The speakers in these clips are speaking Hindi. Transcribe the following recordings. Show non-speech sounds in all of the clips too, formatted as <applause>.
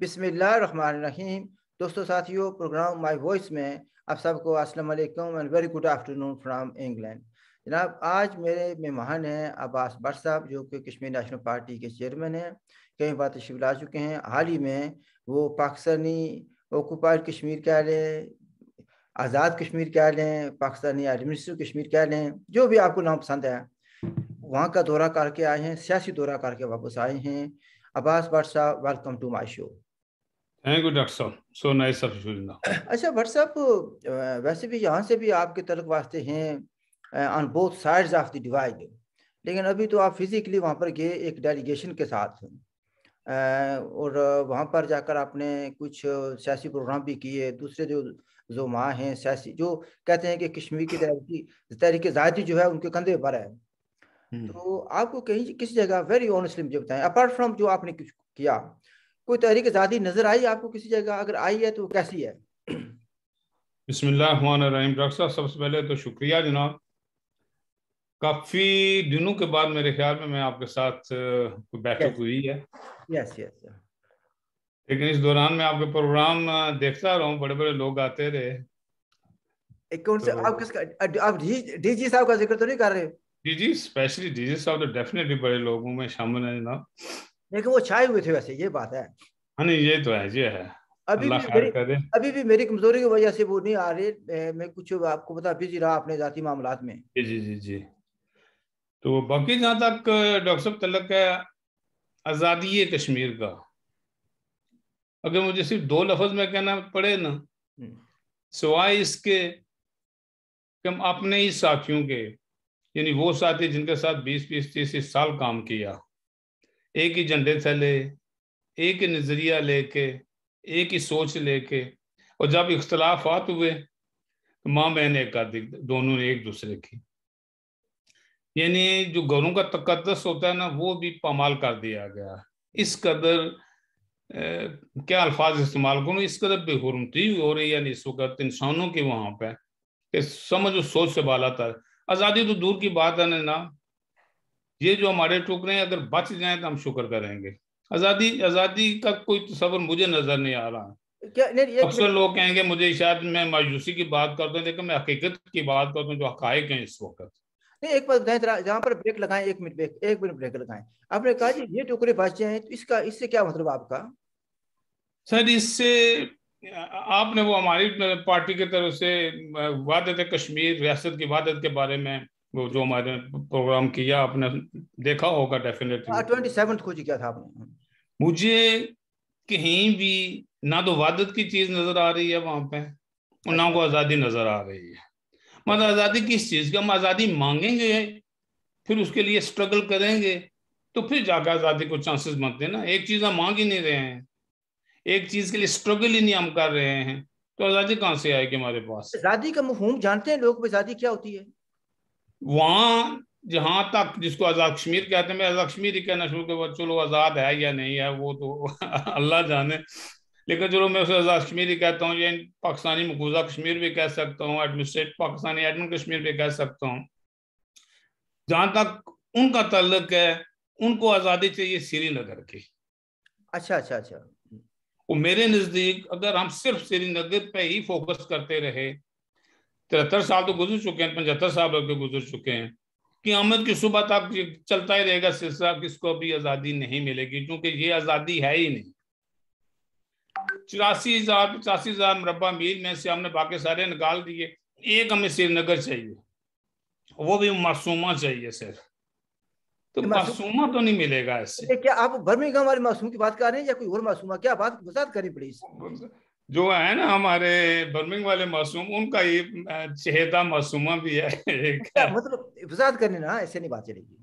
बिसमीम दोस्तों साथियों प्रोग्राम माय वॉइस में आप सबको अस्सलाम वालेकुम and very good afternoon from England जनाब आज मेरे मेहमान हैं अब्बास बट साहब जो कि कश्मीर नेशनल पार्टी के चेयरमैन हैं कई बार तशरीफ ला चुके हैं हाल ही में वो पाकिस्तानी ओकुपाइड कश्मीर कह लें आज़ाद कश्मीर कह लें पाकिस्तानी एडमिनिस्ट्रेटिव कश्मीर कह लें जो भी आपको नाम पसंद है वहाँ का दौरा करके आए हैं सियासी दौरा करके वापस आए हैं अब्बास भट्ट साहब वेलकम टू माई शो हैं गुड डॉक्टर साहब सो नाइस ऑफ यू अच्छा वैसे भी से भी आपके तलक वास्ते हैं on both sides of the divide लेकिन अभी तो आप फिजिकली पर गए एक डेलीगेशन के साथ और पर जाकर आपने कुछ सियासी प्रोग्राम भी किए दूसरे जो जो माँ हैं सियासी जो कहते हैं कि कश्मीर की तहरीकी तहरीक ज़ायदी जो है उनके कंधे पर है हम्म। तो आपको कहीं किसी जगह वेरी ऑनेस्टली मुझे बताएं अपार्ट फ्रॉम जो आपने कुछ किया कोई तहरीक आज़ादी नजर आई आपको किसी जगह अगर आई है तो कैसी है बिस्मिल्लाम डॉक्टर साहब सबसे पहले तो शुक्रिया जनाब काफ़ी दिनों के बाद मेरे ख्याल में मैं आपके साथ बैठक yes. हुई है यस यस लेकिन इस दौरान मैं आपके प्रोग्राम देखता रहा हूँ बड़े बड़े लोग आते रहे एक कौन से तो आप किसका आप डीजी साहब का जिक्र तो नहीं कर रहे डीजी स्पेशली डीजी साहब तो डेफिनेटली बड़े लोगों में शामिल है जनाब लेकिन वो छाए हुए थे वैसे ये बात है हाँ नहीं ये तो है ये है अभी भी मेरी अभी भी मेरी कमजोरी की वजह से वो नहीं आ रही मैं कुछ आपको बता बिजी रहा अपने जाती मामला में जी जी जी जी तो बाकी जहाँ तक डॉक्टर साहब तलक है आज़ादी कश्मीर का अगर मुझे सिर्फ दो लफज में कहना पड़े ना हम्म। सिवाय इसके कि हम अपने ही साथियों के यानी वो साथी जिनके साथ 20 20 तीस साल काम किया एक ही झंडे थले एक ही नज़रिया लेके एक ही सोच लेके और जब इख्तलाफात हुए तो माँ बहन एक दोनों ने एक दूसरे की यानी जो घरों का तकदस होता है ना वो भी पामाल कर दिया गया इस कदर ए, क्या अल्फाज इस्तेमाल करूँ इस कदर बेहरमती हो रही है इस वक्त इंसानों के वहाँ पर समझो सोच से बाला था आज़ादी तो दूर की बात है ना ये जो हमारे टुकड़े हैं अगर बच जाए तो हम शुक्र करेंगे आज़ादी आज़ादी का कोई तस्वर मुझे नज़र नहीं आ रहा क्या अक्सर लोग कहेंगे मुझे शायद मैं मायूसी की बात करता हूँ लेकिन मैं हकीकत की बात करता हूँ जो हक है इस वक्त नहीं एक बात बताएं जहाँ पर ब्रेक लगाएं एक मिनट ब्रेक एक मिनट ब्रेक लगाएं आपने कहा जी ये टुकड़े बच जाए तो इसका इससे क्या मतलब आपका सर इससे आपने वो हमारी पार्टी की तरफ से वादत कश्मीर रियासत की वादत के बारे में वो जो हमारे प्रोग्राम किया आपने देखा होगा डेफिनेटली ट्वेंटी सेवन को जी क्या था आपने मुझे कहीं भी ना तो वादत की चीज नजर आ रही है वहां पे और ना को आजादी नजर आ रही है मतलब आजादी किस चीज की हम आजादी मांगेंगे फिर उसके लिए स्ट्रगल करेंगे तो फिर जाकर आजादी को चांसेस बनते ना एक चीज हम मांग ही नहीं रहे हैं एक चीज के लिए स्ट्रगल ही नहीं हम कर रहे हैं तो आजादी कहाँ से आएगी हमारे पास आजादी का मफहूम जानते हैं लोग आजादी क्या होती है वहां जहां तक जिसको आज़ाद कश्मीर कहते हैं मैं आज़ाद कश्मीर ही कहना शुरू कर चलो आज़ाद है या नहीं है वो तो <laughs> अल्लाह जाने लेकिन चलो मैं उसे आज़ाद कश्मीर ही कहता हूँ या पाकिस्तानी मकूजा कश्मीर भी कह सकता हूँ एडमिनिस्ट्रेट पाकिस्तानी एडमिन कश्मीर भी कह सकता हूँ जहां तक उनका तल्लक है उनको आज़ादी चाहिए श्रीनगर की अच्छा अच्छा अच्छा वो मेरे नज़दीक अगर हम सिर्फ श्रीनगर पे ही फोकस करते रहे तिहत्तर साल तो गुजर चुके हैं पचहत्तर साल लोग गुजर चुके हैं क्यामत की सुबह तक चलता ही रहेगा सिलसिला किसको भी आज़ादी नहीं मिलेगी क्योंकि ये आज़ादी है ही नहीं चौरासी हजार पचासी हजार मुरबा मील में से हमने बाकी सारे निकाल दिए एक हमें श्रीनगर चाहिए वो भी मासूमा चाहिए सर तो मासूमा तो नहीं मिलेगा इससे क्या आप बर्मिंग वाले मासूम की बात कर रहे हैं या कोई और मासूमा क्या बात वजात करें प्लीज जो है ना हमारे बर्मिंग वाले मासूम उनका ये चहेता मासूमा भी है <laughs> अच्छा, मतलब वजात करने ना ऐसे नहीं बात चलेगी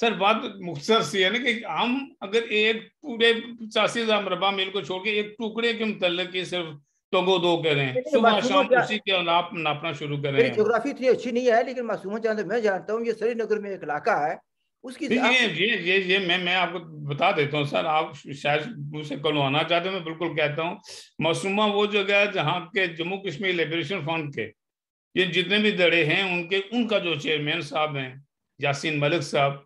सर बात मुख्तर सी है ना कि हम अगर एक पूरे पचासी हजार मरबा मील को छोड़ के एक टुकड़े के मुतल की सिर्फ टोगो दो करें सुबह शाम उसी के नाप नापना शुरू करें जोग्राफी इतनी अच्छी नहीं है लेकिन मासूमा चांद मैं जानता हूँ ये श्रीनगर में एक इलाका है उसकी ये, ये ये ये मैं मैं आपको बता देता हूँ सर आप शायद मुझसे कल आना चाहते मैं बिल्कुल कहता हूँ मौसुमा वो जगह है जहाँ के जम्मू कश्मीर लिबरेशन फ्रंट के ये जितने भी दड़े हैं उनके उनका जो चेयरमैन साहब हैं यासीन मलिक साहब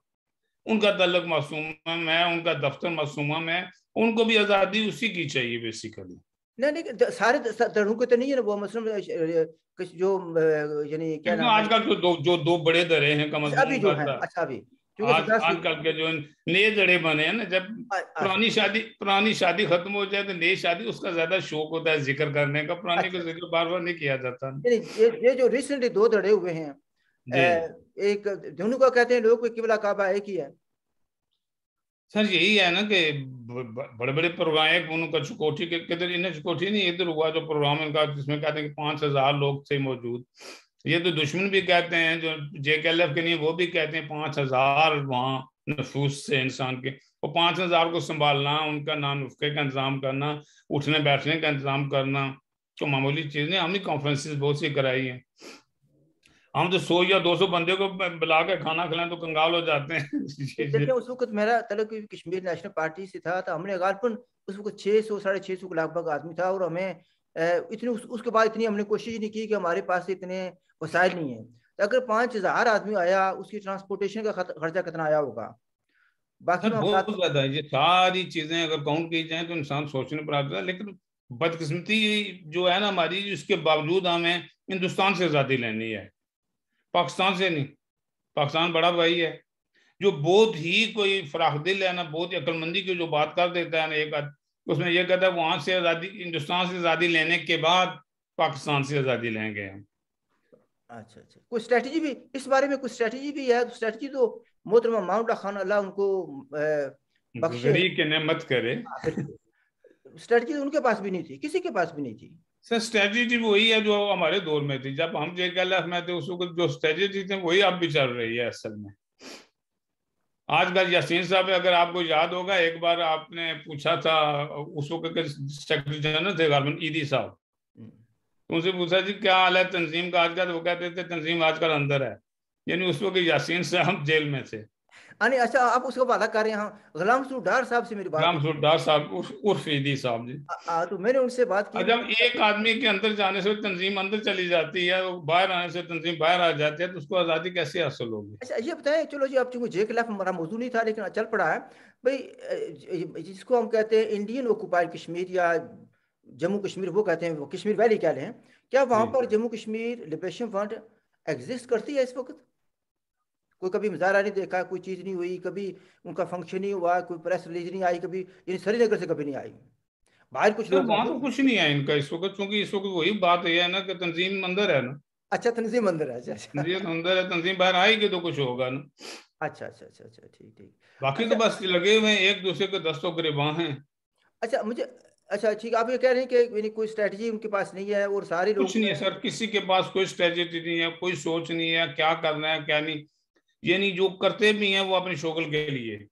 उनका तलक मासूमा में उनका दफ्तर मासूमा में उनको भी आज़ादी उसी की चाहिए बेसिकली नहीं नहीं सारे दड़ों को तो नहीं है ना वो मसलन जो यानी क्या आजकल जो दो जो दो बड़े दड़े हैं कम अभी जो है अच्छा अभी आजकल के जो नए जड़े बने हैं ना जब हाँ, हाँ। पुरानी शादी पुरानी शादी खत्म हो जाए तो नई शादी उसका ज्यादा शौक होता है जिक्र करने का पुराने का अच्छा। जिक्र बार बार नहीं किया जाता ये ये जो रिसेंटली दो जड़े हुए हैं एक धनु का कहते हैं लोग किबला काबा एक ही है सर यही है ना कि बड़े बड़े प्रोग्राम है उनका चुकोठी के किधर इन्हें चुकोठी नहीं इधर हुआ जो प्रोग्राम इनका जिसमें कहते हैं कि पांच हजार लोग थे मौजूद ये तो दुश्मन भी कहते हैं जो जे के एल एफ के नहीं वो भी कहते हैं पांच हजार वहाँ नफूस से इंसान के वो पांच हजार को संभालना उनका नाम नुस्खे का इंतजाम करना उठने बैठने का इंतजाम करना तो मामूली चीज़ नहीं हमने कॉन्फ्रेंसिस बहुत सी कराई है हम तो सौ या दो सौ बंदे को बुला के खाना खिलाएं तो कंगाल हो जाते हैं देखिए <laughs> उस वक्त मेरा तलक कश्मीर नेशनल पार्टी से था तो हमने गालपन उस वक्त छह सौ साढ़े छह सौ के लगभग आदमी था और हमें इतनी उस, उसके बाद इतनी हमने कोशिश नहीं की कि हमारे पास इतने वसाइल नहीं है तो अगर पांच हज़ार आदमी आया उसकी ट्रांसपोर्टेशन का खर्चा कितना आया होगा बाकी तो बहुत ज्यादा ये सारी चीजें अगर काउंट की जाए तो इंसान सोचने पर आता है लेकिन बदकिस्मती जो है ना हमारी इसके बावजूद हमें हिंदुस्तान से आज़ादी लेनी है पाकिस्तान से नहीं पाकिस्तान बड़ा भाई है जो बहुत ही कोई फराख दिल है ना बहुत ही अक्लमंदी की जो बात कर देता है ना एक आदमी उसमें यह कहता है वहां से आज़ादी हिंदुस्तान से आज़ादी लेने के बाद पाकिस्तान से आज़ादी लेंगे हम अच्छा अच्छा कोई स्ट्रेटजी भी इस बारे में कुछ स्ट्रेटजी भी है स्ट्रेटजी तो मोहतरमा माउंटा खान अल्लाह उनको के नमत करे स्ट्रेटजी हाँ, तो उनके पास भी नहीं थी किसी के पास भी नहीं थी सर स्ट्रेटजी तो वही है जो हमारे दौर में थी जब हम जे में थे उस वक्त जो स्ट्रेटजी थी वही अब भी चल रही है असल में आज बार यासीन साहब अगर आपको याद होगा एक बार आपने पूछा था उस वक्त के सेक्रेटरी जनरल थे गारमन ईदी e साहब हम्म। उनसे पूछा जी क्या हाल है तंजीम का आजकल वो कहते थे तंजीम आजकल अंदर है यानी उस वक्त यासीन साहब जेल में थे यानी अच्छा आप उसको वादा कर रहे हैं गुलाम हाँ। डार साहब से मेरी बात गुलाम डार साहब उर्फ ईदी साहब जी आ, तो मैंने उनसे बात की जब एक आदमी के अंदर जाने से तंजीम अंदर चली जाती है बाहर आने से तंजीम बाहर आ जाती है तो उसको आज़ादी कैसे हासिल होगी अच्छा ये बताएं चलो जी आप चूंकि जे खिलाफ हमारा मौजूद नहीं था लेकिन चल पड़ा है भाई जिसको हम कहते हैं इंडियन ऑक्यूपाइड कश्मीर या जम्मू कश्मीर वो कहते हैं कश्मीर वैली रहे लें क्या वहाँ पर Jammu Kashmir Liberation Front exist करती है इस वक्त कोई कभी मुजाहरा नहीं देखा कोई चीज़ नहीं हुई कभी उनका फंक्शन नहीं हुआ कोई प्रेस रिलीज नहीं आई कभी यानी श्रीनगर से कभी नहीं आई बाहर कुछ तो लोग वहाँ तो मतलब कुछ नहीं आया इनका इस वक्त क्योंकि इस वक्त वही बात है ना कि तंजीम मंदिर है ना अच्छा तंजीम मंदिर है अच्छा अच्छा मंदिर है तंजीम बाहर आएगी तो कुछ होगा ना अच्छा अच्छा अच्छा अच्छा ठीक ठीक बाकी तो अच्छा। बस लगे हुए हैं एक दूसरे के दस्तों गिरबा हैं अच्छा मुझे अच्छा ठीक आप ये कह रहे हैं कि कोई स्ट्रेटजी उनके पास नहीं है और सारे कुछ नहीं है सर किसी के पास कोई स्ट्रेटजी नहीं है कोई सोच नहीं है क्या करना है क्या नहीं यानी जो करते भी हैं वो अपने शोगल के लिए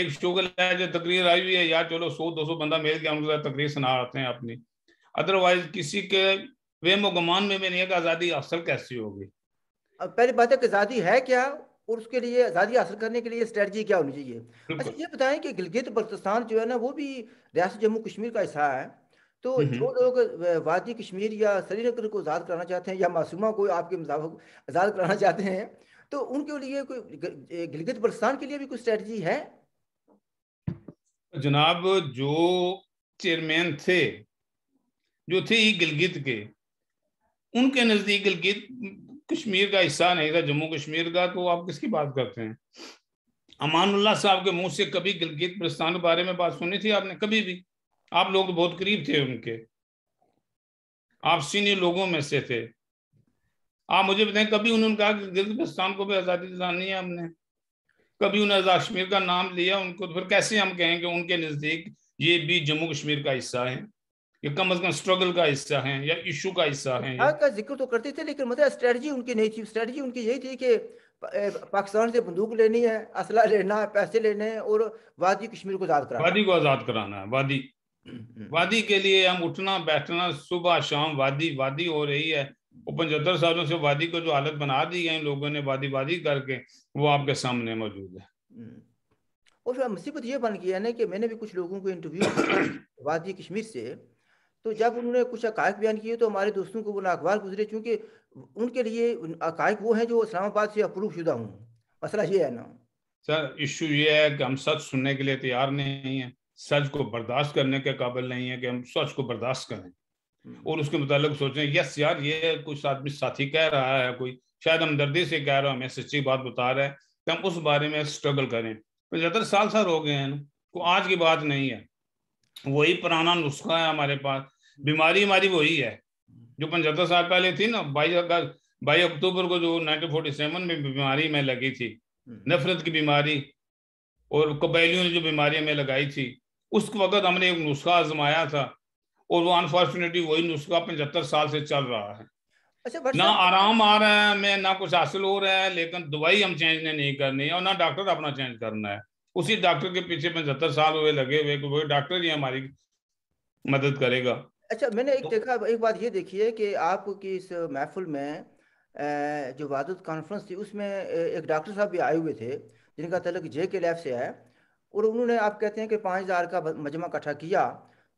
एक शोगल है जो तकरीर आई हुई है यार चलो सौ दो सौ बंदा मेरे के उनके साथ तकरीर सुना रहे हैं अपनी अदरवाइज किसी के वे मुगमान में मैंने कहा आज़ादी हासिल कैसी होगी पहली बात है कि आज़ादी है क्या और उसके लिए आज़ादी हासिल करने के लिए स्ट्रेटजी क्या होनी चाहिए अच्छा ये बताएं कि गिलगित बल्तिस्तान जो है ना वो भी रियासत जम्मू कश्मीर का हिस्सा है तो हम्म, हम्म। जो लोग वादी कश्मीर या श्रीनगर को आज़ाद कराना चाहते हैं या मासूमा को आपके मुताबिक आज़ाद कराना चाहते हैं तो उनके लिए कोई गिलगित बल्तिस्तान के लिए भी कोई स्ट्रेटजी है जनाब जो चेयरमैन थे जो थे गिलगित के उनके नज़दीक गिलगित कश्मीर का हिस्सा नहीं था जम्मू कश्मीर का तो आप किसकी बात करते हैं अमानुल्लाह साहब के मुंह से कभी गिलगित बलिस्तान के बारे में बात सुनी थी आपने कभी भी आप लोग तो बहुत करीब थे उनके आप सीनियर लोगों में से थे आप मुझे बताएं कभी उन्होंने कहा कि गिरगिस्तान को भी आज़ादी दिलानी है हमने कभी उन्होंने कश्मीर का नाम लिया उनको तो फिर कैसे हम कहें कि उनके नज़दीक ये भी जम्मू कश्मीर का हिस्सा है ये कम अज कम स्ट्रगल का हिस्सा है या इशू का हिस्सा है हाँ, का जिक्र तो करते थे लेकिन मतलब स्ट्रेटजी उनकी नहीं थी स्ट्रेटजी उनकी यही थी कि पाकिस्तान से बंदूक लेनी है असला लेना है पैसे लेने हैं और वादी कश्मीर को आजाद कराना वादी को आजाद कराना है वादी हम्म, हम्म। वादी के लिए हम उठना बैठना सुबह शाम वादी वादी हो रही है वो पचहत्तर सालों से वादी को जो हालत बना दी है लोगों ने वादी वादी करके वो आपके सामने मौजूद है हम्म। और फिर मुसीबत ये बन गया है कि मैंने भी कुछ लोगों को इंटरव्यू वादी कश्मीर से तो जब उन्होंने कुछ हकायक बयान किए तो हमारे दोस्तों को वो नागवार गुजरे चूंकि उनके लिए हकायक वो है जो इस्लामाबाद से अप्रूव शुदा हूँ मसला ये है ना सर इशू ये है कि हम सच सुनने के लिए तैयार नहीं है सच को बर्दाश्त करने के काबिल नहीं है कि हम सच को बर्दाश्त करें और उसके मुतालिक सोचें यस यार ये कुछ आदमी साथी कह रहा है कोई शायद हम दर्दी से कह रहा हैं हमें सच्ची बात बता रहा है कि हम उस बारे में स्ट्रगल करें पचहत्तर तो साल सर हो गए हैं ना को तो आज की बात नहीं है वही पुराना नुस्खा है हमारे पास बीमारी हमारी वही है जो पचहत्तर साल पहले थी ना बाईस अगस्त बाईस अक्टूबर को जो नाइनटीन फोर्टी सेवन में बीमारी में लगी थी नफरत की बीमारी और कबैलियों ने जो बीमारी में लगाई थी उस वक्त हमने एक नुस्खा आजमाया था और वो अनफॉर्चुनेटली वही नुस्खा पचहत्तर साल से चल रहा है अच्छा ना आराम आ रहा है मैं ना कुछ हासिल हो रहा है लेकिन दवाई हम चेंज नहीं करनी है और ना डॉक्टर अपना चेंज करना है उसी डॉक्टर के पीछे पचहत्तर साल हुए लगे हुए कि वही डॉक्टर ही हमारी मदद करेगा अच्छा मैंने एक तो- देखा एक बात ये देखी है कि आपकी इस महफुल में जो वादत कॉन्फ्रेंस थी उसमें एक डॉक्टर साहब भी आए हुए थे जिनका तलक जे के लैब से है और उन्होंने आप कहते हैं कि पाँच हज़ार का मजमा इकट्ठा किया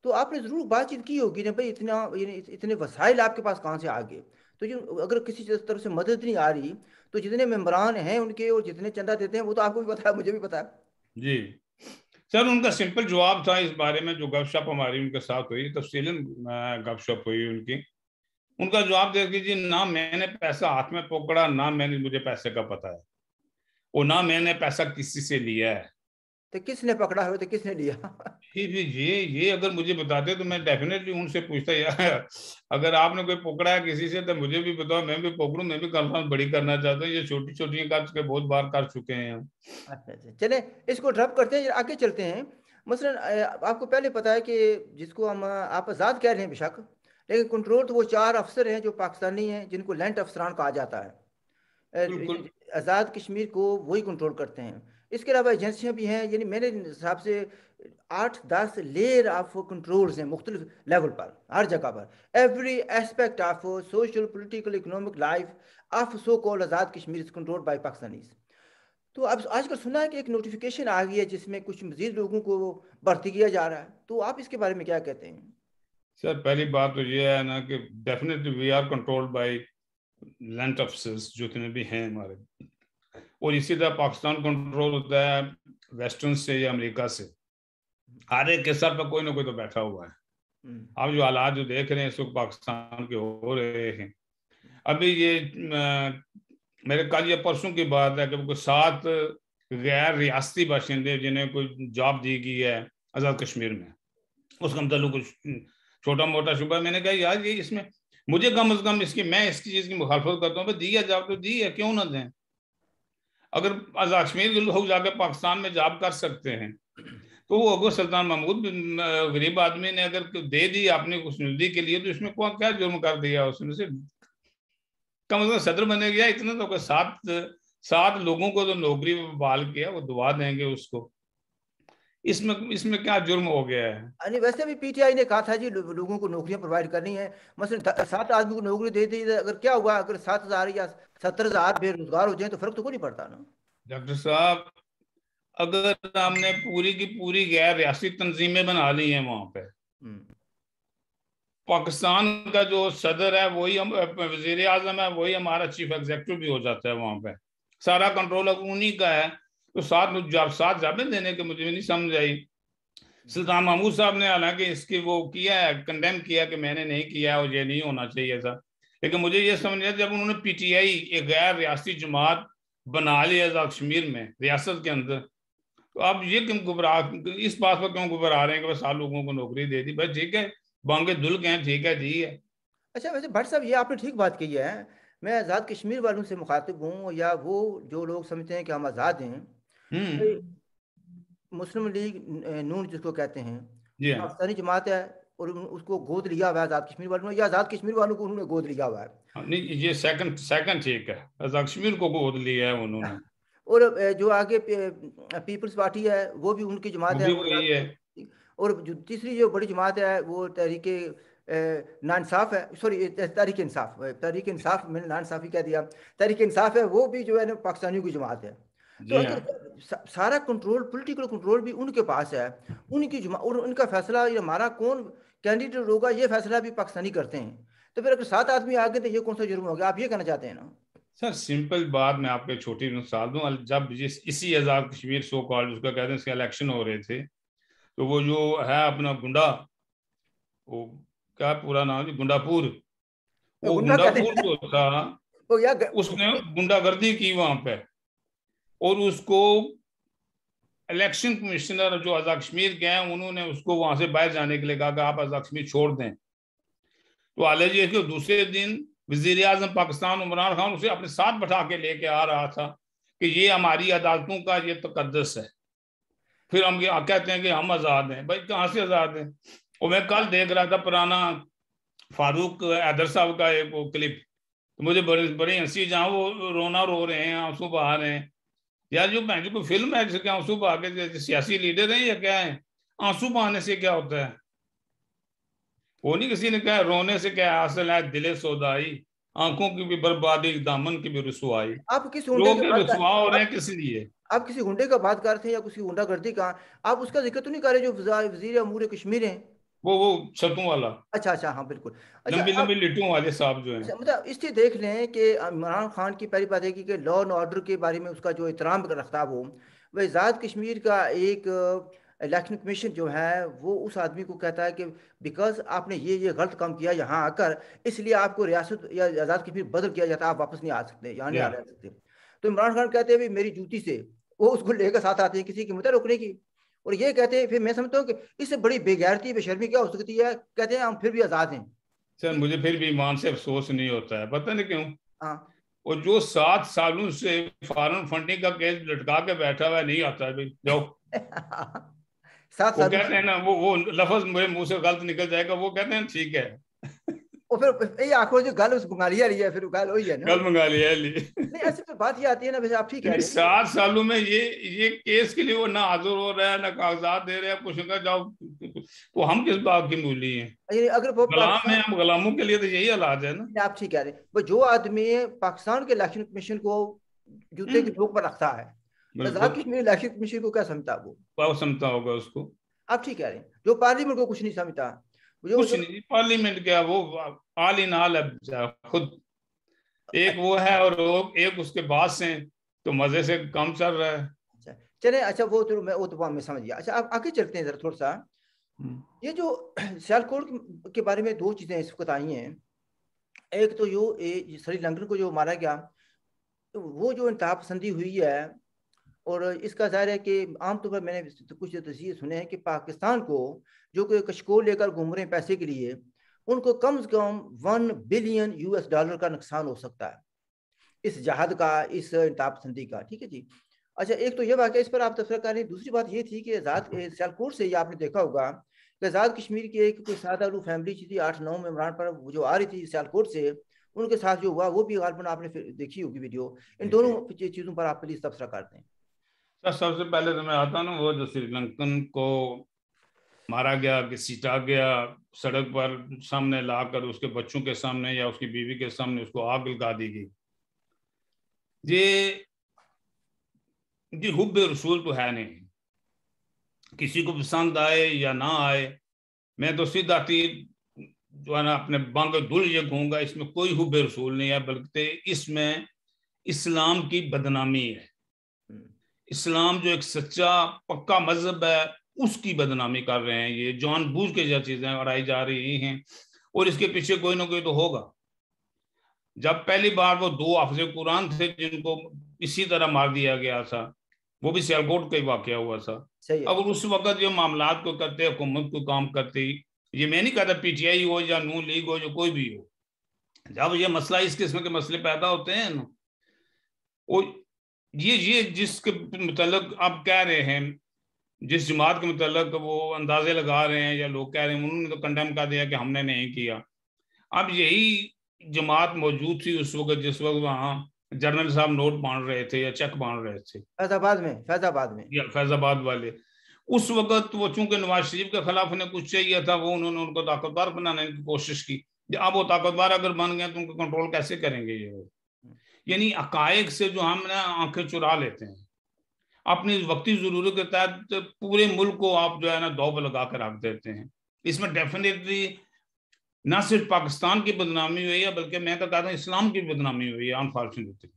तो आपने ज़रूर बातचीत की होगी ना भाई इतना इतने वसाइल आपके पास कहाँ से आ गए तो जो अगर किसी तरफ से मदद नहीं आ रही तो जितने मेम्बरान हैं उनके और जितने चंदा देते हैं वो तो आपको भी पता है मुझे भी पता है जी सर उनका सिंपल जवाब था इस बारे में जो गपशप हमारी उनके साथ हुई तफसीलन गपशप हुई उनकी उनका जवाब दे कि जी ना मैंने पैसा हाथ में पकड़ा ना मैंने मुझे पैसे का पता है और ना मैंने पैसा किसी से लिया है तो किसने पकड़ा हुआ तो किसने लिया जी जी ये ये अगर मुझे बताते तो मैं डेफिनेटली उनसे पूछता यार अगर आपने कोई पकड़ा है किसी से तो मुझे भी बताओ मैं भी पकड़ू मैं भी कंफर्म बड़ी करना चाहता हूँ ये छोटी छोटी काट के बहुत बार कर चुके हैं हम अच्छा अच्छा चले इसको ड्रॉप करते हैं आगे चलते हैं मसल आपको पहले पता है कि जिसको हम आप आज़ाद कह रहे हैं बेशक लेकिन कंट्रोल तो वो चार अफसर हैं जो पाकिस्तानी हैं जिनको लैंड अफसरान कहा जाता है आज़ाद कश्मीर को वही कंट्रोल करते हैं इसके अलावा एजेंसियाँ भी हैं यानी मेरे हिसाब से आठ दस लेयर ऑफ कंट्रोल्स हैं मुख्तलिफ लेवल पर हर जगह पर every aspect of social political economic life of so call Azad Kashmir is control by Pakistanis तो अब आजकल सुना है कि एक नोटिफिकेशन आ गई है जिसमें कुछ मजीद लोगों को भर्ती किया जा रहा है तो आप इसके बारे में क्या कहते हैं सर पहली बात तो ये है ना कि definitely we are controlled by land officers जितने भी हैं हमारे और इसी तरह पाकिस्तान कंट्रोल होता है वेस्टर्न से या अमेरिका से हर एक के सर पर कोई ना कोई तो बैठा हुआ है हम्म। आप जो हालात जो देख रहे हैं इस वक्त पाकिस्तान के हो रहे हैं अभी ये मेरे कल ये परसों की बात है कि सात गैर रियासती बाशिंदे जिन्हें कोई जॉब दी गई है आज़ाद कश्मीर में उसका मतलब कुछ हम्म, छोटा मोटा शुबा मैंने कहा यार ये इसमें मुझे कम अज कम इसकी मैं इसकी चीज़ की मुखालफत करता हूँ दिया जॉब तो दी है क्यों ना दें अगर अजमेर लोग जाकर पाकिस्तान में जॉब कर सकते हैं तो वो अगर सुल्तान महमूद गरीब आदमी ने अगर दे दी आपने नजदीक के लिए तो इसमें कौन क्या जुर्म कर दिया उसमें से कम अज कम सदर बने गया इतना तो सात सात लोगों को तो नौकरी में बहाल किया वो दुआ देंगे उसको इसमें इसमें क्या जुर्म हो गया है यानी हाँ वैसे भी पीटीआई ने कहा था जी लोगों को नौकरियां प्रोवाइड करनी है मतलब सात आदमी को नौकरी दे दी अगर क्या हुआ अगर सात हजार या सत्तर हजार बेरोजगार हो जाए तो फर्क तो कोई नहीं पड़ता ना डॉक्टर साहब अगर हमने पूरी की पूरी गैर रियासी तंजीमें बना ली हैं वहां पे हम्म। पाकिस्तान का जो सदर है वही हम वजीर आजम है वही हमारा चीफ एग्जीक्यूटिव भी हो जाता है वहां पे सारा कंट्रोल अब उन्हीं का है तो साथ मुझे आप सात ज़्यादा देने के मुझे नहीं समझ आई सुल्तान महमूद साहब ने हालांकि इसकी वो किया है कंडेम किया कि मैंने नहीं किया और ये नहीं होना चाहिए था लेकिन मुझे ये समझ आया जब उन्होंने पी टी आई एक गैर रियासी जमात बना लिया कश्मीर में रियासत के अंदर तो आप ये क्यों घबरा इस बात पर क्यों घबरा रहे हैं कि बस सात लोगों को नौकरी दे दी बस ठीक है बांगे दुल गए ठीक है जी है अच्छा वैसे भट्ट साहब ये आपने ठीक बात कही है मैं आज़ाद कश्मीर वालों से मुखातिब हूँ या वो जो लोग समझते हैं कि हम आज़ाद हैं हम्म। मुस्लिम लीग नून जिसको कहते हैं पाकिस्तानी जमात है और उसको गोद लिया हुआ है आजाद कश्मीर वालों या आजाद कश्मीर वालों को उन्होंने गोद लिया हुआ है हाँ, नहीं ये सेकंड सेकंड ठीक है आजाद कश्मीर को गोद लिया है उन्होंने <laughs> और जो आगे पीपल्स पार्टी है वो भी उनकी जमात है, और जो तीसरी जो बड़ी जमात है वो तहरीक नानसाफ है सॉरी तहरीक इंसाफ तहरीक इंसाफ मैंने ही कह दिया तहरीक इंसाफ है वो भी जो है ना पाकिस्तानियों की जमात है तो सारा कंट्रोल पॉलिटिकल कंट्रोल भी उनके पास है उनकी और उनका फैसला हमारा कौन कैंडिडेट होगा ये फैसला भी पाकिस्तानी करते हैं तो फिर अगर सात आदमी आ गए तो ये कौन सा जुर्म हो गया आप ये कहना चाहते हैं ना सर सिंपल बात मैं आपको छोटी मिसाल दूँ जब जिस इसी आज़ाद कश्मीर सो कॉल उसका कहते हैं उसके इलेक्शन हो रहे थे तो वो जो है अपना गुंडा वो क्या पूरा नाम जी गुंडापुर वो गुंडापुर जो था उसने गुंडागर्दी की वहां पे और उसको इलेक्शन कमिश्नर जो आजाद कश्मीर के हैं उन्होंने उसको वहां से बाहर जाने के लिए कहा कि आप आजाद कश्मीर छोड़ दें तो जी के दूसरे दिन वजीर अजम पाकिस्तान इमरान खान उसे अपने साथ बैठा के लेके आ रहा था कि ये हमारी अदालतों का ये तकदस है फिर हम कहते हैं कि हम आज़ाद हैं भाई कहाँ से आज़ाद हैं और मैं कल देख रहा था पुराना फारूक हैदर साहब का एक वो क्लिप तो मुझे बड़े बड़ी हंसी जहाँ वो रोना रो रहे हैं आंसू बहा रहे हैं यार जो मैं कोई फिल्म है जिसके आंसू पा के सियासी लीडर है या क्या है आंसू पाने से क्या होता है वो नहीं किसी ने कहा रोने से क्या हासिल है दिले सौदाई आंखों की भी बर्बादी दामन की भी रसुआई आप किस हो रहे हैं किस लिए आप किसी गुंडे का बात कर रहे थे या किसी हुडा गर्दी का आप उसका जिक्र तो नहीं कर रहे जो वजीर अमूर कश्मीर हैं वो वो छतों वाला अच्छा अच्छा हाँ बिल्कुल अच्छा, लंबी लंबी लिटों वाले साहब जो हैं अच्छा, मतलब इसलिए देख लें कि इमरान खान की पहली बात है कि लॉ एंड ऑर्डर के बारे में उसका जो एहतराम रखता वो वह आजाद कश्मीर का एक इलेक्शन कमीशन जो है वो उस आदमी को कहता है कि बिकॉज आपने ये ये गलत काम किया यहाँ आकर इसलिए आपको रियासत या आज़ाद कश्मीर बदल किया जाता आप वापस नहीं आ सकते यहाँ नहीं आ सकते तो इमरान खान कहते हैं भाई मेरी जूती से वो उसको लेकर साथ आते हैं किसी की मुद्दा रोकने की और ये कहते हैं फिर मैं समझता हूँ कि इससे बड़ी बेगैरती बेशर्मी क्या हो सकती है कहते हैं हम फिर भी आज़ाद हैं सर मुझे फिर भी ईमान से अफसोस नहीं होता है पता नहीं क्यों हाँ और जो सात सालों से फॉरन फंडिंग का केस लटका के बैठा हुआ नहीं आता है जाओ <laughs> सात वो कहते हैं ना वो वो लफज मेरे मुंह से गलत निकल जाएगा वो कहते हैं ठीक है और फिर यही आखो जो गल उस बंगाली रही है फिर गल वही है ना गल बंगाली ली नहीं ऐसे तो बात ही आती है ना वैसे आप ठीक है सात सालों में ये ये केस के लिए वो ना हाजिर हो रहा है ना कागजात दे रहे हैं कुछ का जाओ वो तो हम किस बात की मूली है अगर वो गुलाम है हम गुलामों के लिए तो यही हालात है ना आप ठीक कह रहे हैं वो जो आदमी पाकिस्तान के इलेक्शन कमीशन को जूते के भूख हम्म। पर रखता है तो मजाक कश्मीर इलेक्शन कमीशन को क्या समझता वो क्या समझता होगा उसको आप ठीक कह रहे हैं जो पार्लियामेंट को कुछ नहीं समझता कुछ नहीं पार्लियामेंट क्या वो आल इन आल अब खुद एक वो है और वो एक उसके बाद से तो मजे से काम चल रहा है अच्छा, चले अच्छा वो तो मैं वो तो में समझ गया अच्छा आप आगे चलते हैं जरा थोड़ा सा हम्म। ये जो सियालकोट के बारे में दो चीजें इस वक्त आई हैं एक तो यो ए सरी लंगन को जो मारा गया तो वो जो इंतहा पसंदी हुई है और इसका जाहिर है कि आमतौर पर मैंने कुछ तस्वीर सुने हैं कि पाकिस्तान को जो कोई कशकोर लेकर घूम रहे हैं पैसे के लिए उनको कम से कम वन बिलियन यूएस डॉलर का नुकसान हो सकता है इस जहाद का इस ताप संधि का ठीक है जी अच्छा एक तो यह वाक्य इस पर आप तस्वीर कर रहे हैं दूसरी बात ये थी कि आज़ाद सियालकोट से यह आपने देखा होगा कि आज़ाद कश्मीर की एक कोई सात आलू फैमिली थी आठ नौ में इमरान पर जो आ रही थी सियालकोट से उनके साथ जो हुआ वो भी गालबन आपने देखी होगी वीडियो इन दोनों चीज़ों पर आप प्लीज़ तबसरा करते हैं सर सबसे पहले तो मैं आता ना वो जो श्रीलंकन को मारा गया घसीटा गया सड़क पर सामने लाकर उसके बच्चों के सामने या उसकी बीवी के सामने उसको आग लगा दी गई ये जी हुब रसूल तो है नहीं किसी को पसंद आए या ना आए मैं तो सीधा तीर जो है ना अपने बांग धुल ये कहूंगा इसमें कोई हुब रसूल नहीं है बल्कि इसमें इस्लाम की बदनामी है इस्लाम जो एक सच्चा पक्का मजहब है उसकी बदनामी कर रहे हैं ये जॉन बूझ के जो चीजें बढ़ाई जा रही हैं और इसके पीछे कोई ना कोई तो होगा जब पहली बार वो दो हाफज कुरान थे जिनको इसी तरह मार दिया गया था वो भी सियालकोट का ही वाक्य हुआ था अब उस वक्त जो मामला को करते हुकूमत को काम करती ये मैं नहीं कहता पीटीआई हो या नू लीग हो या कोई भी हो जब ये मसला इस किस्म के मसले पैदा होते हैं ना वो ये ये जिसके मतलब आप कह रहे हैं जिस जमात के मतलब वो अंदाजे लगा रहे हैं या लोग कह रहे हैं उन्होंने तो कंडेम कर दिया कि हमने नहीं किया अब यही जमात मौजूद थी उस वक्त जिस वक्त वहाँ जनरल साहब नोट बांट रहे थे या चेक बांट रहे थे फैजाबाद में फैजाबाद में या फैजाबाद वाले उस वक्त वो चूंकि नवाज शरीफ के खिलाफ उन्हें कुछ चाहिए था वो उन्होंने उनको ताकतवर बनाने की कोशिश की अब वो ताकतवर अगर बन गए तो उनको कंट्रोल कैसे करेंगे ये हम्म। यानी अकायक से जो हम ना आंखें चुरा लेते हैं अपनी वक्ती जरूरत के तहत पूरे मुल्क को आप जो है ना दौब लगा कर रख देते हैं इसमें डेफिनेटली ना सिर्फ पाकिस्तान की बदनामी हुई है बल्कि मैं तो कहता हूँ इस्लाम की बदनामी हुई है अनफॉर्चुनेटली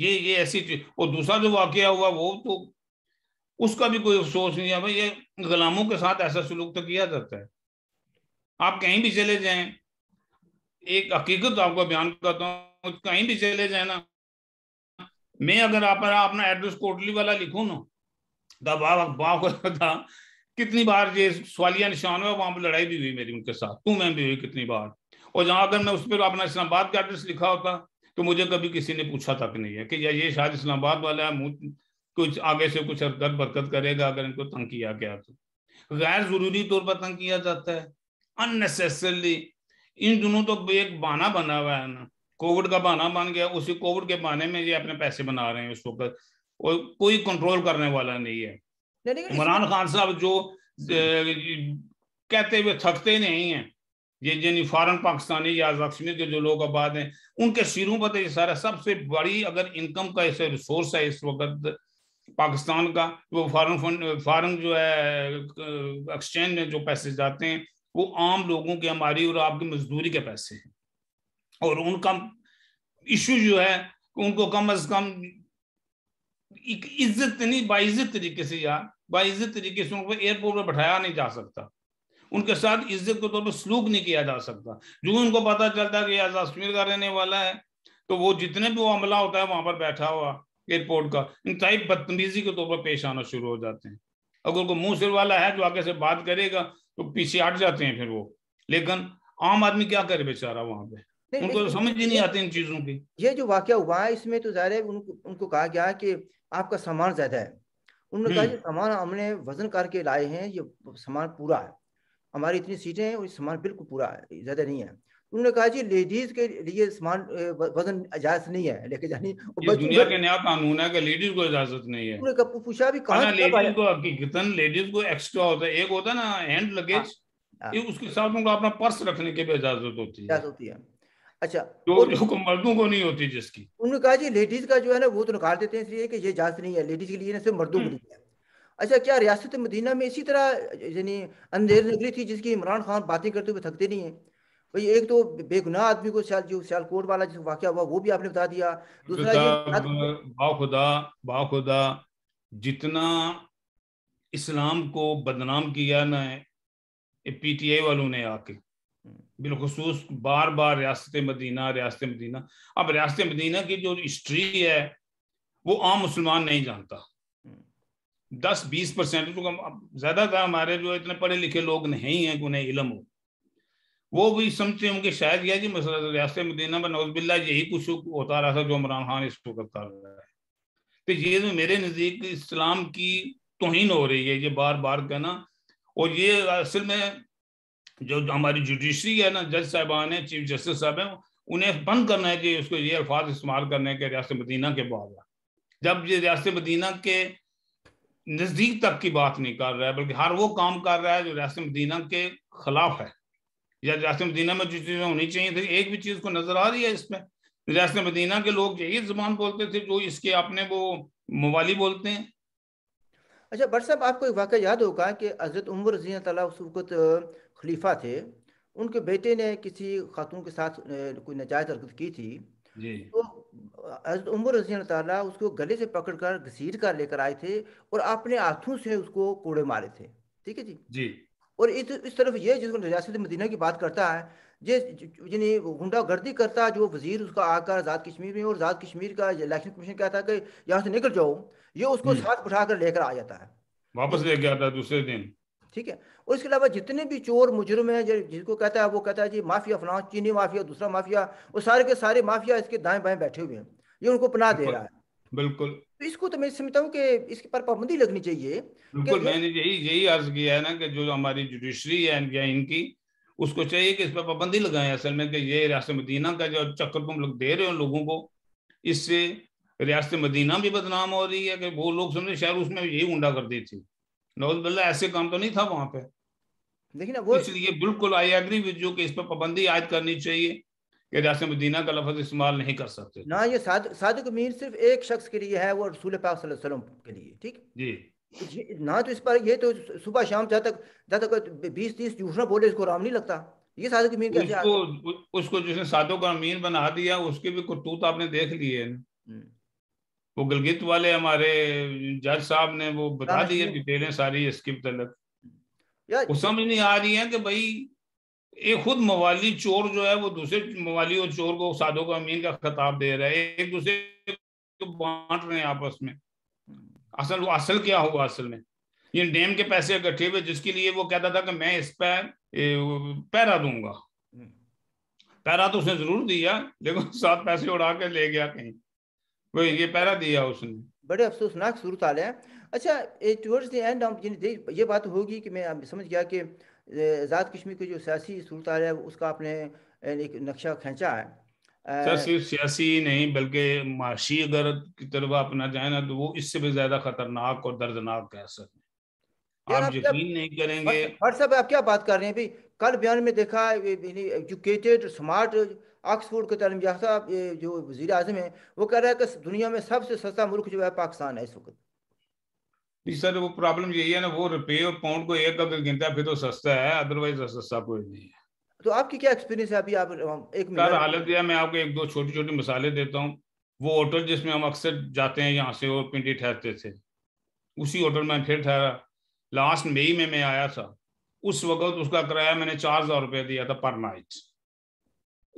ये ये ऐसी चीज और दूसरा जो वाक़ हुआ वो तो उसका भी कोई अफसोस नहीं है भाई ये गुलामों के साथ ऐसा सलूक तो किया जाता है आप कहीं भी चले जाएं एक हकीकत आपको बयान करता हूँ कहीं भी चले जाए ना मैं अगर अपना अपना एड्रेस कोटली वाला लिखू ना तो बाप बाप था कितनी बार ये सवालिया निशान हुआ वहां पर लड़ाई भी हुई मेरी उनके साथ तू मैं भी हुई कितनी बार और जहां अगर मैं उस पर अपना इस्लामाबाद का एड्रेस लिखा होता तो मुझे कभी किसी ने पूछा तक नहीं है कि या ये शायद इस्लामाबाद वाला है कुछ आगे से कुछ हरकत बरकत करेगा अगर इनको तंग किया गया तो गैर जरूरी तौर पर तंग किया जाता है अननेसेसरली इन दोनों तो एक बाना बना हुआ है ना कोविड का बहाना बन गया उसी कोविड के बहाने में ये अपने पैसे बना रहे हैं उसके ऊपर और कोई कंट्रोल करने वाला नहीं है इमरान खान साहब जो कहते हुए थकते नहीं है ये जिन फॉरन पाकिस्तानी या कश्मीर के जो लोग आबाद हैं उनके सिरों पर तो ये सारा सबसे बड़ी अगर इनकम का ऐसे रिसोर्स है इस वक्त पाकिस्तान का वो फॉरन फंड फॉरन जो है एक्सचेंज में जो पैसे जाते हैं वो आम लोगों के हमारी और आपकी मजदूरी के पैसे हैं और उनका इशू जो है उनको कम अज कम इज्जत नहीं बाइज्जत तरीके से या बाइज्जत तरीके से उनको एयरपोर्ट पर बैठाया नहीं जा सकता उनके साथ इज्जत के तौर पर सलूक नहीं किया जा सकता जो उनको पता चलता है कि यार कश्मीर का रहने वाला है तो वो जितने भी वो अमला होता है वहां पर बैठा हुआ एयरपोर्ट का इन टाइप बदतमीजी के तौर पर पेश आना शुरू हो जाते हैं अगर कोई मुंह सिर वाला है जो आगे से बात करेगा तो पीछे हट जाते हैं फिर वो लेकिन आम आदमी क्या करे बेचारा वहां पे उनको समझ ही नहीं आती इन चीजों की ये जो वाक्य हुआ है इसमें तो जाहिर है उनको उनको कहा गया कि आपका सामान ज्यादा है उन्होंने कहा हम्म। सामान हमने वजन करके लाए हैं ये सामान पूरा है हमारी इतनी सीटें हैं और सामान बिल्कुल पूरा है ज्यादा नहीं है उन्होंने कहा जी लेडीज के लिए सामान वजन इजाजत नहीं है लेके जानी दुनिया के नया कानून है कि लेडीज को इजाजत नहीं है उन्होंने पूछा भी कहा लेडीज को आपकी हकीकतन लेडीज को एक्स्ट्रा होता है एक होता है ना हैंड हाँ, लगेज हाँ। उसके साथ उनको अपना पर्स रखने के भी इजाजत होती है इजाजत होती है अच्छा जो, तो और, मर्दों को नहीं होती जिसकी उन्होंने कहा जी लेडीज का जो है ना वो तो निकाल देते हैं इसलिए कि ये जांच नहीं है लेडीज के लिए ना सिर्फ मर्दों के हम्म। लिए अच्छा क्या रियासत मदीना में इसी तरह यानी अंधेर नगरी थी जिसकी इमरान खान बातें करते हुए थकते नहीं है भाई एक तो बेगुनाह आदमी को सियाल जो कोर्ट वाला जो वाक्य हुआ वो भी आपने बता दिया दूसरा ये बाखुदा बाखुदा जितना इस्लाम को बदनाम किया ना पीटीआई वालों ने आके बिलखसूस बार बार रियासत मदीना रियासत मदीना अब रियासत मदीना की जो हिस्ट्री है वो आम मुसलमान नहीं जानता दस बीस परसेंट तो ज़्यादातर हमारे जो इतने पढ़े लिखे लोग नहीं है उन्हें इलम हो वो भी समझते होंगे शायद यह जी मसला रियासत मदीना में नौजबिल्ला यही कुछ होता रहा था जो इमरान खान इस वक्त कर रहा है तो ये तो मेरे नज़दीक इस्लाम की तोहिन हो रही है ये बार बार कहना और ये असल में जो हमारी जुडिशरी है ना जज साहबान है चीफ जस्टिस साहब हैं उन्हें बंद करना है कि उसको ये अल्फाज इस्तेमाल करने के रियात मदीना के बाद जब ये रियात मदीना के नज़दीक तक की बात नहीं कर रहा है बल्कि हर वो काम कर रहा है जो रियात मदीना के खिलाफ है या रियात मदीना में जो चीज़ें होनी चाहिए थी एक भी चीज़ को नज़र आ रही है इसमें रियात मदीना के लोग यही जबान बोलते थे जो इसके अपने वो मवाली बोलते हैं अच्छा बट साहब आपको एक वाक़ याद होगा कि हज़रत उमर रजी तला उस खलीफा थे उनके बेटे ने किसी खातून के साथ कोई नजायज हरकत की थी तो हजरत उमर रजी तला उसको गले से पकड़कर घसीट कर लेकर आए थे और अपने हाथों से उसको कोड़े मारे थे ठीक है जी जी और इस इस तरफ ये जिसको रियासत मदीना की बात करता है ये यानी गुंडागर्दी करता जो वजीर उसका आकर आज़ाद कश्मीर में और आज़ाद कश्मीर का इलेक्शन कमीशन कहता कि यहाँ से निकल जाओ ये उसको साथ उठा कर लेकर आ जाता है वापस लेके आता है दूसरे दिन ठीक है और इसके अलावा जितने भी चोर मुजरम हैं जिसको कहता है वो कहता है जी माफिया फलां चीनी माफिया दूसरा माफिया वो सारे के सारे माफिया इसके दाएं बाएं बैठे हुए हैं ये उनको अपना दे रहा है बिल्कुल तो इसको तो मैं समझता हूँ कि इसके पर पाबंदी लगनी चाहिए बिल्कुल मैंने यही यही अर्ज किया है ना कि जो हमारी जुडिशरी है इनकी उसको चाहिए कि इस पर पाबंदी लगाए असल में कि ये रियासत मदीना का जो चक्कर तुम लोग दे रहे हो लोगों को इससे रियासत मदीना भी बदनाम हो रही है कि वो लोग समझे शायद उसमें यही कर दी थी नौजबल्ला ऐसे काम तो नहीं था वहां पे देखिए ना वो इसलिए बिल्कुल आई एग्री विद यू कि इस पर पाबंदी आयद करनी चाहिए कि रियासत मदीना का लफ्ज इस्तेमाल नहीं कर सकते ना ये सादिक साधु मीर सिर्फ एक शख्स के लिए है वो रसूल पाक सल्लल्लाहु अलैहि वसल्लम के लिए ठीक जी तो ना तो इस पर ये तो सुबह शाम जहाँ तक जहाँ तक बीस तीस झूठना बोले इसको आराम नहीं लगता ये साधु का मीर कैसे उसको उसको जिसने साधु का अमीर बना दिया उसके भी करतूत आपने देख लिए हम्म। वो गलगित वाले हमारे जज साहब ने वो बता दिए डिटेलें सारी इसके तलक वो समझ नहीं आ रही है कि भाई एक खुद मवाली चोर जो है वो दूसरे मवाली और चोर को साधो को अमीन का खिताब दे रहा है एक दूसरे को बांट रहे हैं आपस में असल वो असल क्या होगा असल में ये डैम के पैसे इकट्ठे हुए जिसके लिए वो कहता था कि मैं इस पर पैरा दूंगा पैरा तो उसने जरूर दिया लेकिन <laughs> सात पैसे उड़ा के ले गया कहीं वो ये पैरा दिया उसने बड़े अफसोसनाक सूरत हाल है अच्छा टूवर्ड्स द एंड ऑफ हम ये बात होगी कि मैं समझ गया कि आज़ाद कश्मीर की जो सियासी सूरत है उसका आपने एक नक्शा खींचा है सर सिर्फ सियासी ही नहीं बल्कि माशी अगर की तरफ अपना जाए ना तो वो इससे भी ज्यादा खतरनाक और दर्दनाक है सर आप यकीन नहीं करेंगे हर सब आप क्या बात कर रहे हैं भाई कल बयान में देखा एजुकेटेड स्मार्ट ऑक्सफोर्ड के तलम याफ्ता जो वजी अजम है वो कह रहा है कि दुनिया में सबसे सस्ता मुल्क जो है पाकिस्तान है इस वक्त सर तो वो प्रॉब्लम यही है ना वो रुपये और पाउंड को एक अगर गिनता है फिर तो सस्ता है अदरवाइज तो सस्ता कोई नहीं है तो आपकी क्या एक्सपीरियंस है अभी आप एक सर हालत यह मैं आपको एक दो छोटे छोटे मसाले देता हूँ वो होटल जिसमें हम अक्सर जाते हैं यहाँ से और पिंडी ठहरते थे उसी होटल में फिर ठहरा लास्ट मई में मैं आया था उस वक्त उसका किराया मैंने चार हजार रुपये दिया था पर नाइट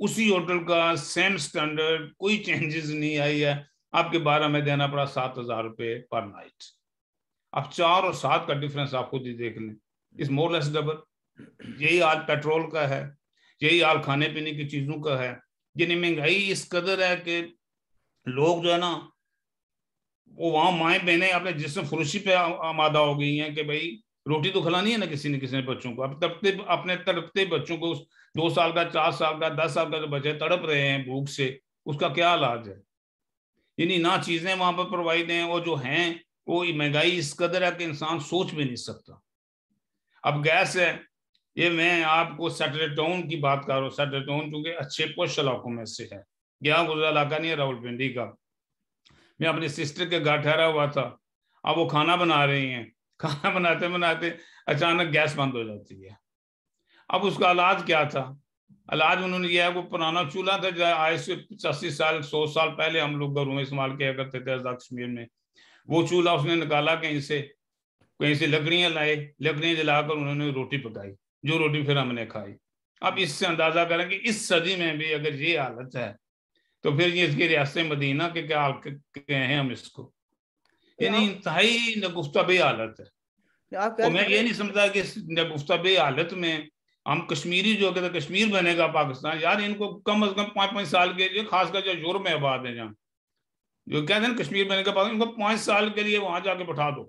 उसी होटल का सेम स्टैंडर्ड कोई चेंजेस नहीं आई है आपके बारह में देना पड़ा सात हजार रुपये पर नाइट अब चार और सात का डिफरेंस आप खुद ही देख लें इस मोर लेस डबल यही हाल पेट्रोल का है यही हाल खाने पीने की चीजों का है यानी महंगाई इस कदर है कि लोग जो है ना वो वहां माए बहने अपने जिसम फुरुशी पे आमादा हो गई हैं कि भाई रोटी तो खिलानी है ना किसी ने किसी बच्चों को अब तड़पते अपने तड़पते बच्चों को दो साल का चार साल का दस साल का जो बच्चे तड़प रहे हैं भूख से उसका क्या इलाज है यानी ना चीजें वहां पर प्रोवाइड हैं और जो हैं वो महंगाई इस कदर है कि इंसान सोच भी नहीं सकता अब गैस है ये मैं आपको सैटरडे की बात कर रहा हूँ सैटरडे चूंकि अच्छे पोष इलाकों में से है गया गुजरा इलाका नहीं है रावलपिंडी का मैं अपने सिस्टर के घर ठहरा हुआ था अब वो खाना बना रही हैं <laughs> खाना बनाते बनाते अचानक गैस बंद हो जाती है अब उसका इलाज क्या था इलाज उन्होंने यह है वो पुराना चूल्हा था जो आज से पचासी साल सौ साल पहले हम लोग घरों में इस्तेमाल किया करते थे कश्मीर में वो चूल्हा उसने निकाला कहीं से कहीं से लकड़ियाँ लाए लकड़ियाँ जलाकर उन्होंने रोटी पकाई जो रोटी फिर हमने खाई अब इससे अंदाजा करें कि इस सदी में भी अगर ये हालत है तो फिर ये इसकी रियासत मदीना के क्या हैं हम इसको यानी इंतहाई नगुफ्ता भी हालत है तो मैं ये नहीं समझता कि इस नगुफ्ता भी हालत में हम कश्मीरी जो कहते कश्मीर बनेगा पाकिस्तान यार इनको कम अज कम पाँच पाँच साल के लिए खासकर जो यूरोप में आबाद है जहाँ जो कहते हैं कश्मीर में का पाकिस्तान उनको पांच साल के लिए वहां जाके बैठा दो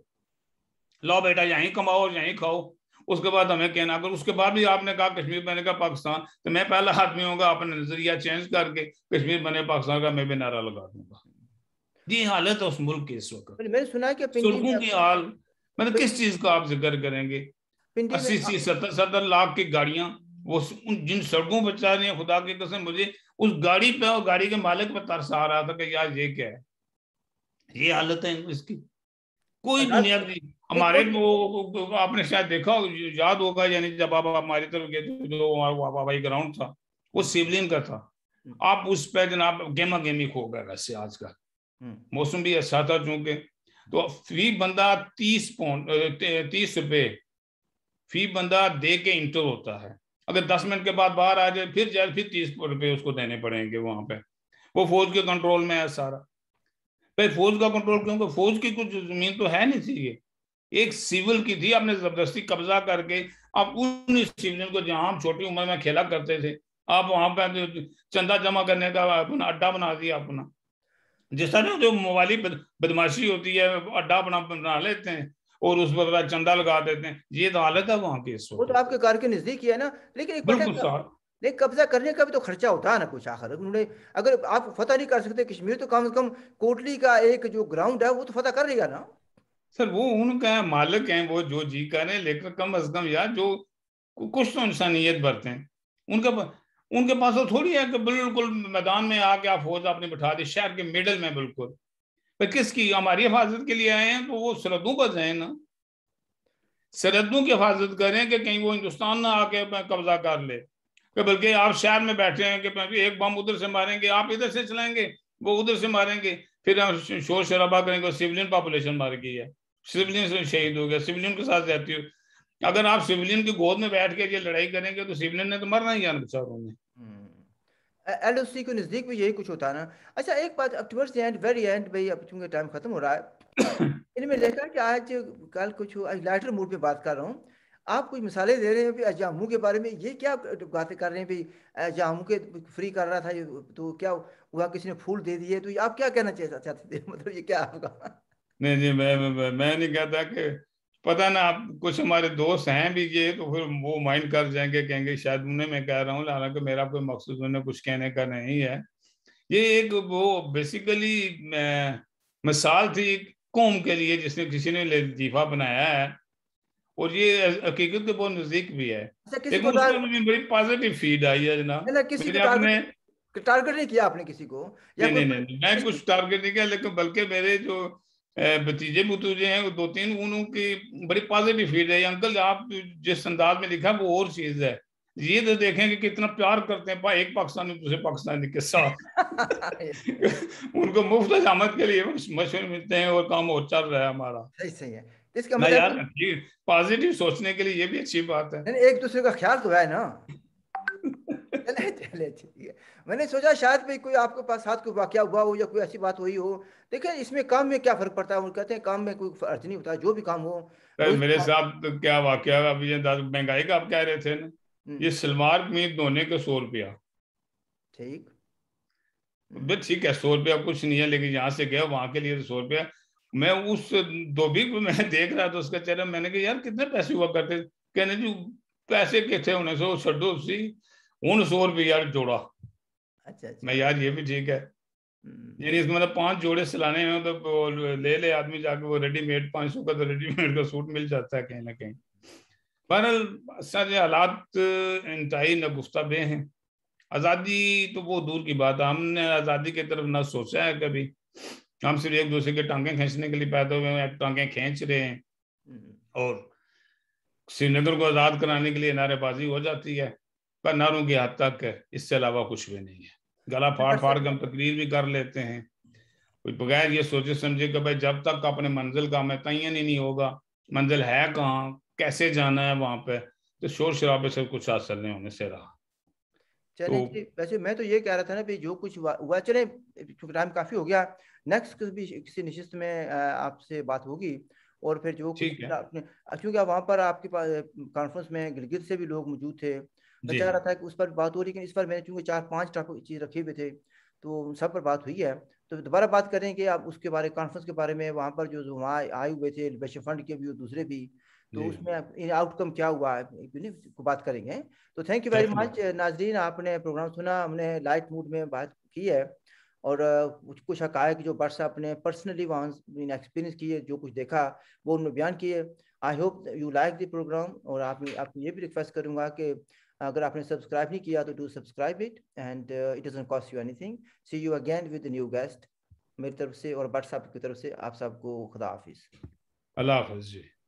लो बेटा यहीं कमाओ और यहीं खाओ उसके बाद हमें कहना अगर उसके बाद भी आपने कहा कश्मीर बने का पाकिस्तान तो मैं पहला आदमी होगा अपना नजरिया चेंज करके कश्मीर बने पाकिस्तान का मैं भी नारा लगा दूंगा जी हालत है उस मुल्क की इस वक्त मैंने सुना कि सुर्खों की हाल मतलब किस चीज का आप जिक्र करेंगे अस्सी अस्सी सत्तर सत्तर लाख की गाड़ियां वो उन जिन सड़कों पर चल रही है खुदा की कसम मुझे उस गाड़ी पे और गाड़ी के मालिक पर तरस आ रहा था कि यार ये क्या है ये हालत है इसकी कोई नहीं हमारे वो आपने शायद देखा याद होगा यानी जब आप हमारी तरफ गए थे जो हमारा भाई ग्राउंड था वो सिवलिन का था हम्म। आप उस पर जनाब गेमा गेमी खो गए वैसे आजकल हम्म। मौसम भी अच्छा था चूंकि तो फी बंदा तीस पौंड तीस रुपये फी बंदा दे के इंटर होता है अगर दस मिनट के बाद बाहर आ जाए फिर जाए फिर तीस रुपये उसको देने पड़ेंगे वहां पे वो फौज के कंट्रोल में है सारा भाई फौज का कंट्रोल क्योंकि तो फौज की कुछ जमीन तो है नहीं थी ये एक सिविल की थी आपने जबरदस्ती कब्जा करके आप उन सिविलियन को जहाँ हम छोटी उम्र में खेला करते थे आप वहां पर चंदा जमा करने का अपना अड्डा बना दिया अपना जिस तरह जो मोबाइली बदमाशी होती है अड्डा बना बना लेते हैं और उस पर चंदा लगा देते हैं ये तो हालत है वहां की वो तो आपके कार के नजदीक ही है ना लेकिन एक बिल्कुल नहीं कब्जा करने का भी तो खर्चा होता है ना कुछ आखिर उन्होंने अगर आप फतह नहीं कर सकते कश्मीर तो कम से कम कोटली का एक जो ग्राउंड है वो तो फतह कर लेगा ना सर वो उनका मालिक हैं वो जो जी कर रहे हैं लेकर कम अज कम यार जो कुछ तो इंसानियत बरते हैं उनका उनके पास तो थोड़ी है कि बिल्कुल मैदान में आके आप फौज आपने बिठा दी शहर के मिडल में बिल्कुल पर किसकी हमारी हिफाजत के लिए आए हैं तो वो सरहदों पर जाए ना सरहदों की हिफाजत करें कि कहीं वो हिंदुस्तान ना आके कब्जा कर ले बल्कि आप शहर में बैठे हैं कि एक बम उधर से मारेंगे आप इधर से चलाएंगे वो उधर से मारेंगे फिर हम शोर शराबा करेंगे सिविलियन पॉपुलेशन मार गई है सिविलियन से शहीद हो गया सिविलियन के साथ जाती हो अगर आप सिविलियन की गोद में बैठ के ये लड़ाई करेंगे तो सिविलियन ने तो मरना ही जान बेचारों ने एल ओ सी के नज़दीक भी यही कुछ होता है ना अच्छा एक बात अब टूवर्ड्स एंड वेरी एंड भाई अब चूंकि टाइम खत्म हो रहा है <coughs> इनमें देखा कि आज कल कुछ आज लाइटर मूड पे बात कर रहा हूँ आप कुछ मिसालें दे रहे हैं भी जामू के बारे में ये क्या बातें कर रहे हैं भी जामू के फ्री कर रहा था ये तो क्या हुआ किसी ने फूल दे दिए तो ये आप क्या कहना चाहते चाहते थे <laughs> मतलब ये क्या आपका नहीं जी मैं मैं, मैं नहीं कहता कि पता ना आप कुछ हमारे दोस्त हैं भी ये तो फिर वो माइंड कर जाएंगे कहेंगे शायद उन्हें मैं कह रहा हूँ हालांकि मेरा कोई मकसद उन्हें कुछ कहने का नहीं है ये एक वो बेसिकली मिसाल थी कौम के लिए जिसने किसी ने लतीफ़ा बनाया है और ये हकीकत के बहुत नजदीक भी है अच्छा, बड़ी पॉजिटिव फीड आई है जनाब किसी आपने टारगेट नहीं किया आपने किसी को या नहीं, नहीं, नहीं मैं कुछ टारगेट नहीं किया लेकिन बल्कि मेरे जो भतीजे भतूजे हैं वो दो तीन उनकी बड़ी पॉजिटिव फीड है अंकल आप जिस अंदाज में लिखा वो और चीज है ये तो देखें कि कितना प्यार करते हैं एक पाकिस्तानी दूसरे पाकिस्तानी के साथ <laughs> <laughs> उनको मुफ्त अजामत के लिए मशवरे मिलते हैं और काम और चल रहा है हमारा सही सही है इसका मतलब यार पॉजिटिव सोचने के लिए ये भी अच्छी बात है एक दूसरे का ख्याल तो है ना चले <laughs> चले ठीक है मैंने सोचा शायद भाई कोई आपके पास हाथ कोई वाक्य हुआ हो या कोई ऐसी बात हुई हो देखिए इसमें काम में क्या फर्क पड़ता है वो कहते हैं काम में कोई फर्क नहीं होता जो भी काम हो मेरे साहब तो क्या वाक्य अभी महंगाई का आप कह रहे थे ना हम्म। ये सलवार में धोने का सौ रुपया ठीक ठीक है सौ रुपया कुछ नहीं है लेकिन यहाँ से गया वहां के लिए तो सौ रुपया मैं उस धोबी को मैं <laughs> देख रहा था उसका चेहरा मैंने कहा यार कितने पैसे हुआ करते कहने जी पैसे थे उन्हें सो छो सी उन सौ रुपये यार जोड़ा अच्छा, अच्छा मैं यार ये भी ठीक है हम्म। यानी इसमें मतलब पांच जोड़े सिलाने हैं तो ले ले आदमी जाके वो रेडीमेड पाँच सौ का तो रेडीमेड का सूट मिल जाता है कहीं ना कहीं पर सारे हालात इंतहाई नगुफ्ता बे हैं आज़ादी तो वो दूर की बात है हमने आज़ादी की तरफ ना सोचा है कभी हम सिर्फ एक दूसरे के टांगे खींचने के लिए पैदा हुए हैं टांगे खींच रहे हैं हम्म। और श्रीनगर को आज़ाद कराने के लिए नारेबाजी हो जाती है पर नारों की हद तक है इससे अलावा कुछ भी नहीं है गला तो फाड़ फाड़ के हम तकरीर भी कर लेते हैं कोई बगैर ये सोचे समझे कि भाई जब तक अपने मंजिल का हमें तयन नहीं, नहीं होगा मंजिल है कहाँ कैसे जाना है वहां पे तो शोर शराबे से कुछ हासिल नहीं होने से रहा चले तो, वैसे मैं तो ये कह रहा था ना जो कुछ हुआ चले टाइम काफी हो गया नेक्स्ट किसी किसी निश्चित में आपसे बात होगी और फिर जो क्योंकि वहाँ पर आपके पास कॉन्फ्रेंस में गिलगित से भी लोग मौजूद थे मैं चाह रहा था कि उस पर बात हो रही लेकिन इस पर मैंने चूंकि चार पांच टॉपिक चीज रखे हुए थे तो उन सब पर बात हुई है तो दोबारा बात करें कि आप उसके बारे कॉन्फ्रेंस के बारे में वहाँ पर जो वहाँ आए हुए थे लिबरेशन फंड के भी और दूसरे भी तो उसमें इन आउटकम क्या हुआ है को बात करेंगे तो थैंक यू वेरी मच नाजरीन आपने प्रोग्राम सुना हमने लाइट मूड में बात की है और कुछ हकायक जो बादशाह अपने पर्सनली वहाँ एक्सपीरियंस किए जो कुछ देखा वो उन्होंने बयान किए I hope you like the programme और आप आपको ये भी रिक्वेस्ट करूँगा कि अगर आपने सब्सक्राइब नहीं किया तो do subscribe it and it doesn't cost you anything see you again with new guest मेरी तरफ से और बादशाह की तरफ से आप सबको खुदा हाफिज़ अल्लाह हाफिज़ जी